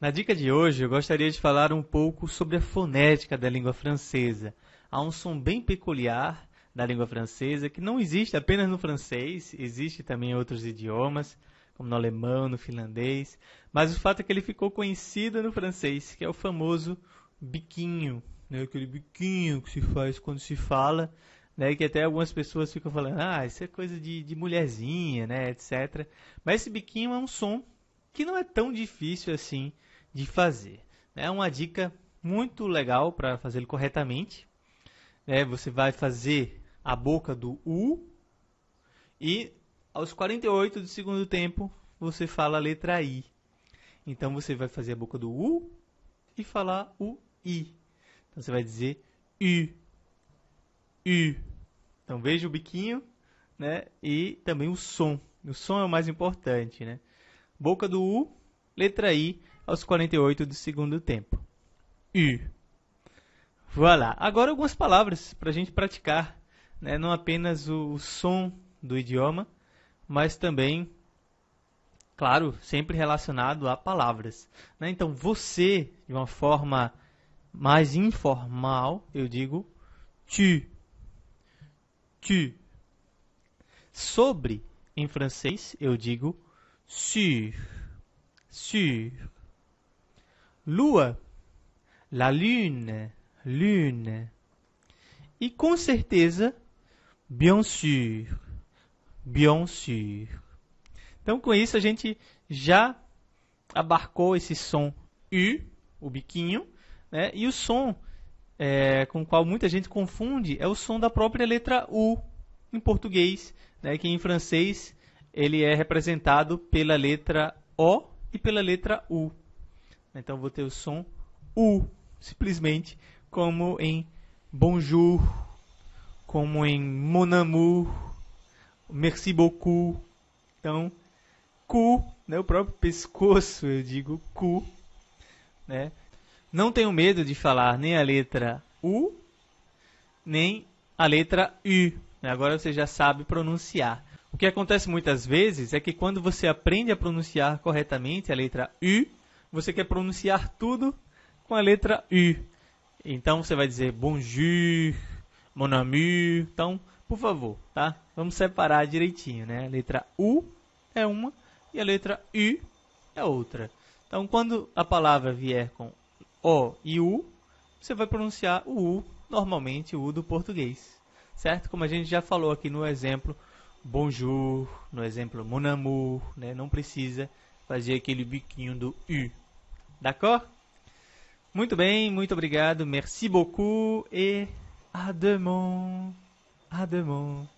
Na dica de hoje, eu gostaria de falar um pouco sobre a fonética da língua francesa. Há um som bem peculiar da língua francesa que não existe apenas no francês, existe também em outros idiomas, como no alemão, no finlandês, mas o fato é que ele ficou conhecido no francês, que é o famoso biquinho, né? aquele biquinho que se faz quando se fala, né? que até algumas pessoas ficam falando, ah, isso é coisa de, de mulherzinha, né? etc. Mas esse biquinho é um som que não é tão difícil assim de fazer. Né? É uma dica muito legal para fazê-lo corretamente. É, você vai fazer a boca do U e aos 48 do segundo tempo você fala a letra I. Então você vai fazer a boca do U e falar o I. Então você vai dizer I, I. Então veja o biquinho né? e também o som. O som é o mais importante. Né? Boca do U, letra I, aos 48 do segundo tempo. I. Voilà. Agora algumas palavras para a gente praticar, né? não apenas o, o som do idioma, mas também, claro, sempre relacionado a palavras. Né? Então, você, de uma forma mais informal, eu digo tu. Tu. Sobre, em francês, eu digo sur, sur. Lua, la lune, lune. E com certeza, bien sûr, bien sûr. Então, com isso, a gente já abarcou esse som U, o biquinho, né? e o som é, com o qual muita gente confunde é o som da própria letra U em português, né? que em francês ele é representado pela letra O e pela letra U. Então vou ter o som U, simplesmente, como em bonjour, como em mon amour, merci beaucoup. Então, cu, né, o próprio pescoço, eu digo cu. Né? Não tenho medo de falar nem a letra U, nem a letra U. Agora você já sabe pronunciar. O que acontece muitas vezes é que quando você aprende a pronunciar corretamente a letra U, você quer pronunciar tudo com a letra U. Então você vai dizer bonjour, mon ami. Então, por favor, tá? Vamos separar direitinho, né? A letra U é uma e a letra U é outra. Então, quando a palavra vier com O e U, você vai pronunciar o U, normalmente o U do português. Certo? Como a gente já falou aqui no exemplo bonjour, no exemplo mon amour, né? não precisa fazer aquele biquinho do U. D'accord? Muito bem, muito obrigado, merci beaucoup e à demain, à demain.